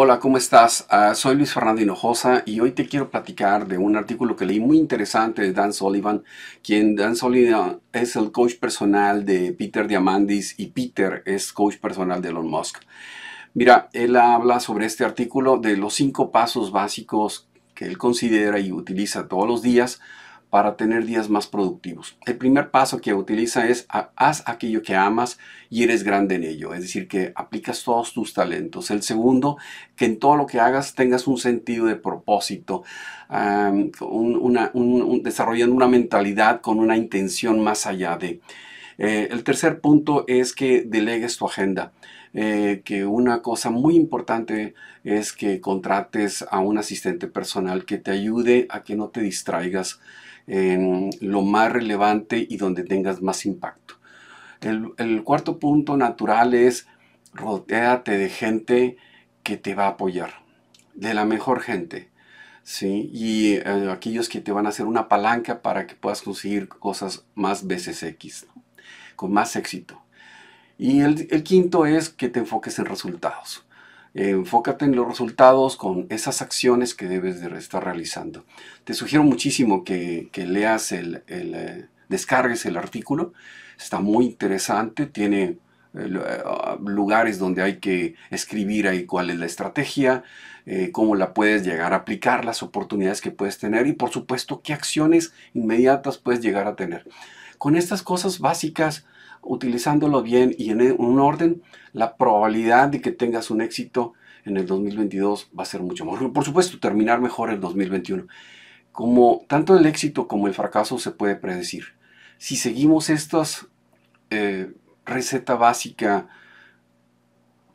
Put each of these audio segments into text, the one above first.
Hola, ¿cómo estás? Ah, soy Luis Fernando Hinojosa y hoy te quiero platicar de un artículo que leí muy interesante de Dan Sullivan, quien Dan Sullivan es el coach personal de Peter Diamandis y Peter es coach personal de Elon Musk. Mira, él habla sobre este artículo de los cinco pasos básicos que él considera y utiliza todos los días para tener días más productivos. El primer paso que utiliza es haz aquello que amas y eres grande en ello, es decir, que aplicas todos tus talentos. El segundo, que en todo lo que hagas tengas un sentido de propósito, desarrollando una mentalidad con una intención más allá de... Eh, el tercer punto es que delegues tu agenda. Eh, que una cosa muy importante es que contrates a un asistente personal que te ayude a que no te distraigas en lo más relevante y donde tengas más impacto. El, cuarto punto natural es rodearte de gente que te va a apoyar, de la mejor gente. ¿sí? Y eh, aquellos que te van a hacer una palanca para que puedas conseguir cosas más veces X con más éxito. Y el, quinto es que te enfoques en resultados. Enfócate en los resultados con esas acciones que debes de estar realizando. Te sugiero muchísimo que, leas el, eh, descargues el artículo. Está muy interesante, tiene eh, eh, lugares donde hay que escribir ahí cuál es la estrategia, cómo la puedes llegar a aplicar, las oportunidades que puedes tener y por supuesto qué acciones inmediatas puedes llegar a tener. Con estas cosas básicas, utilizándolo bien y en e, un orden, la probabilidad de que tengas un éxito en el 2022 va a ser mucho mejor. Por supuesto, terminar mejor el 2021. Como tanto el éxito como el fracaso se puede predecir. Si seguimos esta eh, receta básica,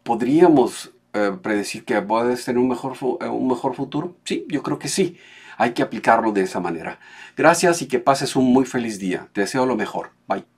podríamos eh, predecir que puedes tener un mejor, eh, un mejor futuro. Sí, yo creo que sí. Hay que aplicarlo de esa manera. Gracias y que pases un muy feliz día. Te deseo lo mejor. Bye.